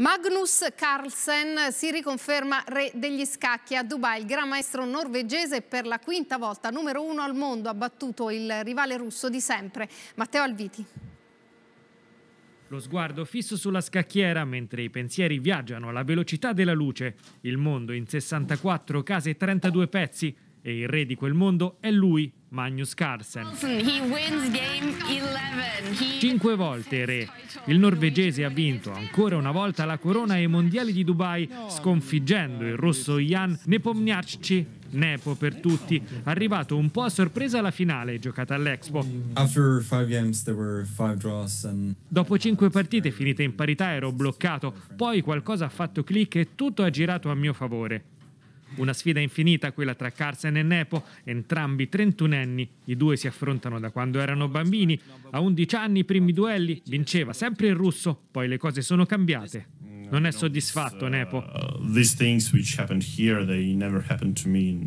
Magnus Carlsen si riconferma re degli scacchi a Dubai. Il gran maestro norvegese per la quinta volta numero uno al mondo ha battuto il rivale russo di sempre, Matteo Alviti. Lo sguardo fisso sulla scacchiera mentre i pensieri viaggiano alla velocità della luce. Il mondo in 64 case e 32 pezzi e il re di quel mondo è lui, Magnus Carlsen. Cinque volte re. Il norvegese ha vinto ancora una volta la corona ai mondiali di Dubai, sconfiggendo il russo Jan Nepomniachtchi. Nepo per tutti, arrivato un po' a sorpresa alla finale giocata all'Expo. Dopo cinque partite finite in parità ero bloccato, poi qualcosa ha fatto clic e tutto ha girato a mio favore. Una sfida infinita quella tra Carson e Nepo, entrambi 31 anni. I due si affrontano da quando erano bambini. A 11 anni i primi duelli vinceva sempre il russo, poi le cose sono cambiate. Non è soddisfatto, Nepo. Uh,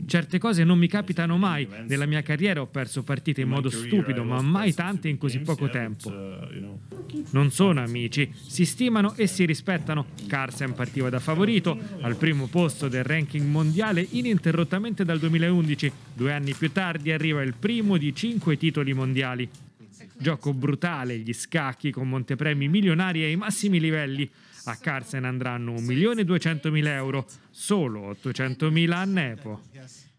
Certe cose non mi capitano mai. Nella mia carriera ho perso partite in modo stupido, ma mai tante in così poco tempo. Uh, non sono amici, si stimano e si rispettano. Carsen partiva da favorito, al primo posto del ranking mondiale ininterrottamente dal 2011. Due anni più tardi arriva il primo di cinque titoli mondiali. Gioco brutale, gli scacchi con montepremi milionari ai massimi livelli. A Carsen andranno 1.200.000 euro, solo 800.000 a Nepo.